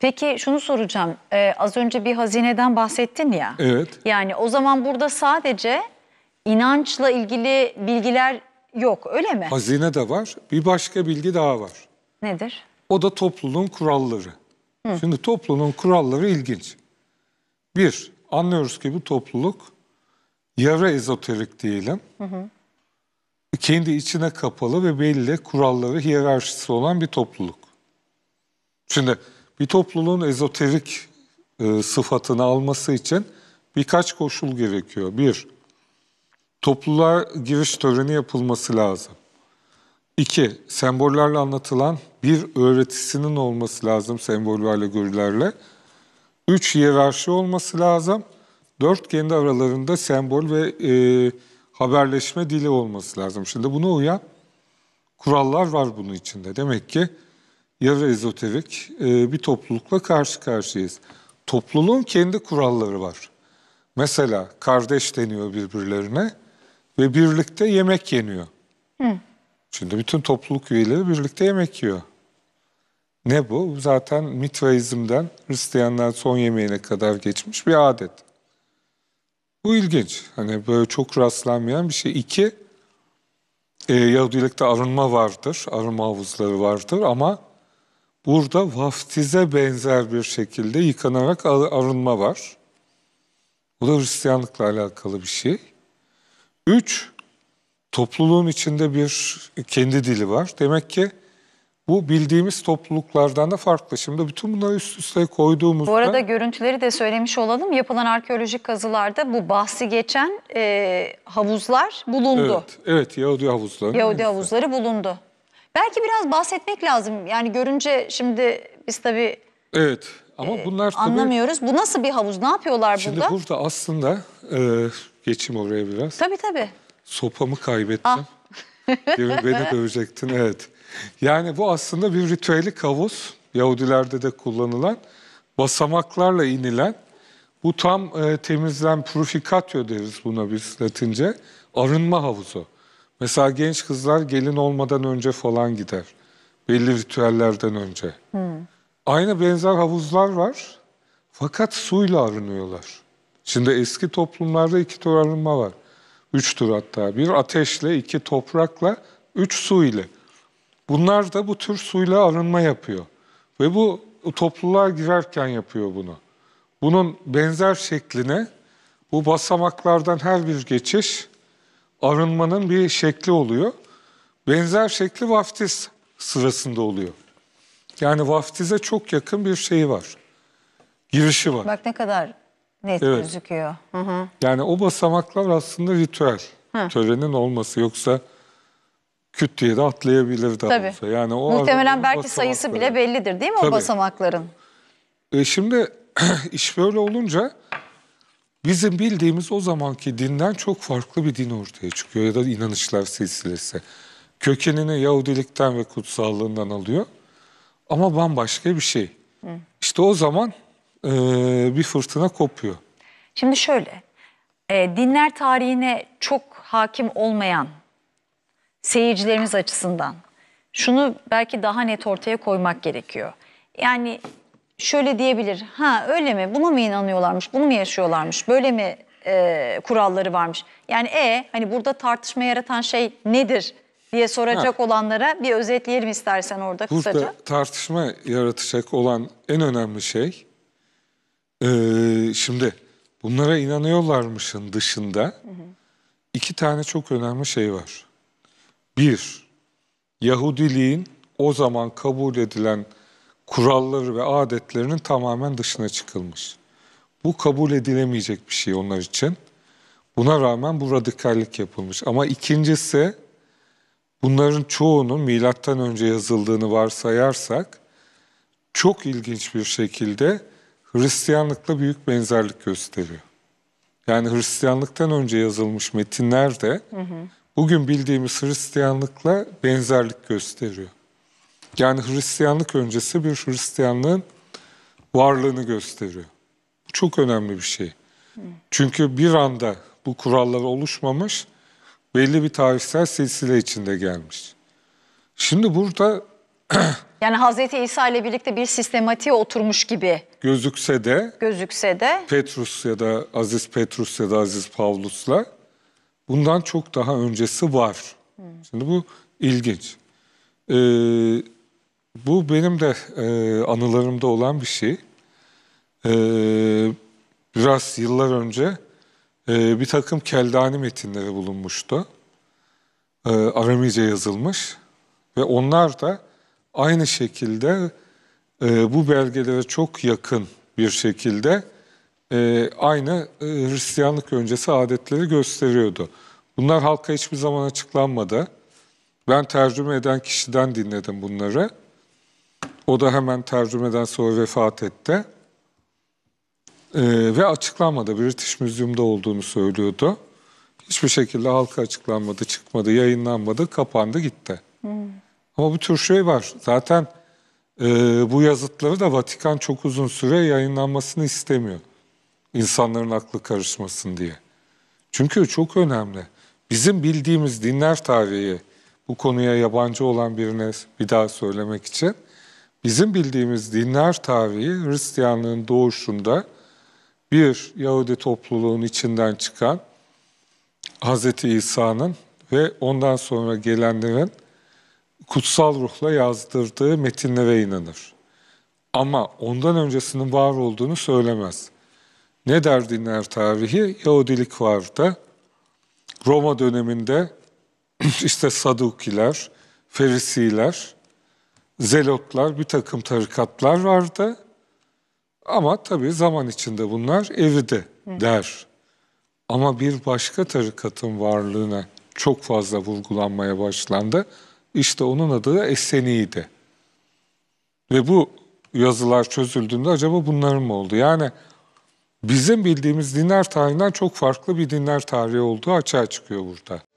Peki şunu soracağım. Ee, az önce bir hazineden bahsettin ya. Evet. Yani o zaman burada sadece inançla ilgili bilgiler yok öyle mi? Hazine de var. Bir başka bilgi daha var. Nedir? O da topluluğun kuralları. Hı. Şimdi topluluğun kuralları ilginç. Bir, anlıyoruz ki bu topluluk yarı ezoterik diyelim. Hı hı. Kendi içine kapalı ve belli kuralları, hiyerarşisi olan bir topluluk. Şimdi bir topluluğun ezoterik e, sıfatını alması için birkaç koşul gerekiyor. Bir, topluluğa giriş töreni yapılması lazım. İki, sembollerle anlatılan bir öğretisinin olması lazım sembollerle, görülerle. Üç, hiyerarşi olması lazım. Dört, kendi aralarında sembol ve e, haberleşme dili olması lazım. Şimdi buna uyan kurallar var bunun içinde. Demek ki yarı ezoterik e, bir toplulukla karşı karşıyayız. Topluluğun kendi kuralları var. Mesela kardeş deniyor birbirlerine ve birlikte yemek yeniyor. Hı. Şimdi bütün topluluk üyeleri birlikte yemek yiyor. Ne bu? Zaten mitraizmden Hristiyanlar son yemeğine kadar geçmiş bir adet. Bu ilginç. Hani böyle çok rastlanmayan bir şey. İki, e, Yahudilikte arınma vardır, arınma havuzları vardır ama Burada vaftize benzer bir şekilde yıkanarak arınma var. Bu da Hristiyanlıkla alakalı bir şey. Üç, topluluğun içinde bir kendi dili var. Demek ki bu bildiğimiz topluluklardan da farklı. Şimdi bütün bunları üst üste koyduğumuzda... Bu arada görüntüleri de söylemiş olalım. Yapılan arkeolojik kazılarda bu bahsi geçen e, havuzlar bulundu. Evet, evet Yahudi havuzları. Yahudi havuzları bulundu. Belki biraz bahsetmek lazım. Yani görünce şimdi biz tabii Evet ama e, bunlar tabii, anlamıyoruz. Bu nasıl bir havuz? Ne yapıyorlar şimdi burada? Şimdi burada aslında e, geçeyim oraya biraz. Tabii tabii. Sopamı kaybettim. Ah. Beni dövecektin evet. Yani bu aslında bir ritüelik havuz. Yahudilerde de kullanılan basamaklarla inilen. Bu tam e, temizlen purificatio deriz buna biz latince. Arınma havuzu. Mesela genç kızlar gelin olmadan önce falan gider. Belli ritüellerden önce. Hmm. Aynı benzer havuzlar var. Fakat suyla arınıyorlar. Şimdi eski toplumlarda iki tür arınma var. üçtür hatta. Bir ateşle, iki toprakla, üç su ile. Bunlar da bu tür suyla arınma yapıyor. Ve bu topluluğa girerken yapıyor bunu. Bunun benzer şekline bu basamaklardan her bir geçiş arınmanın bir şekli oluyor. Benzer şekli vaftiz sırasında oluyor. Yani vaftize çok yakın bir şeyi var. Girişi var. Bak ne kadar net evet. gözüküyor. Hı hı. Yani o basamaklar aslında ritüel. Hı. Törenin olması yoksa küt diye de atlayabilirdi. Tabii. Yani o Muhtemelen belki sayısı bile bellidir değil mi Tabii. o basamakların? E şimdi iş böyle olunca Bizim bildiğimiz o zamanki dinden çok farklı bir din ortaya çıkıyor ya da inanışlar silsilesi. Kökenini Yahudilikten ve kutsallığından alıyor ama bambaşka bir şey. Hı. İşte o zaman e, bir fırtına kopuyor. Şimdi şöyle, e, dinler tarihine çok hakim olmayan seyircilerimiz açısından şunu belki daha net ortaya koymak gerekiyor. Yani şöyle diyebilir. Ha öyle mi? Buna mı inanıyorlarmış? Bunu mu yaşıyorlarmış? Böyle mi e, kuralları varmış? Yani e hani burada tartışma yaratan şey nedir diye soracak ha. olanlara bir özetleyelim istersen orada burada kısaca. Burada tartışma yaratacak olan en önemli şey e, şimdi bunlara inanıyorlarmışın dışında hı hı. iki tane çok önemli şey var. Bir, Yahudiliğin o zaman kabul edilen kuralları ve adetlerinin tamamen dışına çıkılmış. Bu kabul edilemeyecek bir şey onlar için. Buna rağmen bu radikallik yapılmış. Ama ikincisi bunların çoğunun milattan önce yazıldığını varsayarsak çok ilginç bir şekilde Hristiyanlıkla büyük benzerlik gösteriyor. Yani Hristiyanlıktan önce yazılmış metinler de bugün bildiğimiz Hristiyanlıkla benzerlik gösteriyor. Yani Hristiyanlık öncesi bir Hristiyanlığın varlığını gösteriyor. Bu çok önemli bir şey. Çünkü bir anda bu kurallar oluşmamış, belli bir tarihsel silsile içinde gelmiş. Şimdi burada... yani Hazreti İsa ile birlikte bir sistematiğe oturmuş gibi. Gözükse de... Gözükse de... Petrus ya da Aziz Petrus ya da Aziz Pavlus'la bundan çok daha öncesi var. Hı. Hmm. Şimdi bu ilginç. Ee, bu benim de e, anılarımda olan bir şey. E, biraz yıllar önce e, bir takım keldani metinleri bulunmuştu. E, Aramice yazılmış. Ve onlar da aynı şekilde e, bu belgelere çok yakın bir şekilde e, aynı e, Hristiyanlık öncesi adetleri gösteriyordu. Bunlar halka hiçbir zaman açıklanmadı. Ben tercüme eden kişiden dinledim bunları. O da hemen tercümeden sonra vefat etti. Ee, ve açıklanmadı. British Museum'da olduğunu söylüyordu. Hiçbir şekilde halka açıklanmadı, çıkmadı, yayınlanmadı, kapandı gitti. Hmm. Ama bu tür şey var. Zaten e, bu yazıtları da Vatikan çok uzun süre yayınlanmasını istemiyor. İnsanların aklı karışmasın diye. Çünkü çok önemli. Bizim bildiğimiz dinler tarihi bu konuya yabancı olan birine bir daha söylemek için Bizim bildiğimiz dinler tarihi Hristiyanlığın doğuşunda bir Yahudi topluluğun içinden çıkan Hz. İsa'nın ve ondan sonra gelenlerin kutsal ruhla yazdırdığı metinlere inanır. Ama ondan öncesinin var olduğunu söylemez. Ne der dinler tarihi? Yahudilik vardı. Roma döneminde işte Sadukiler, Ferisiler, zelotlar, bir takım tarikatlar vardı. Ama tabii zaman içinde bunlar eridi der. Ama bir başka tarikatın varlığına çok fazla vurgulanmaya başlandı. İşte onun adı Eseni'ydi. Ve bu yazılar çözüldüğünde acaba bunların mı oldu? Yani bizim bildiğimiz dinler tarihinden çok farklı bir dinler tarihi olduğu açığa çıkıyor burada.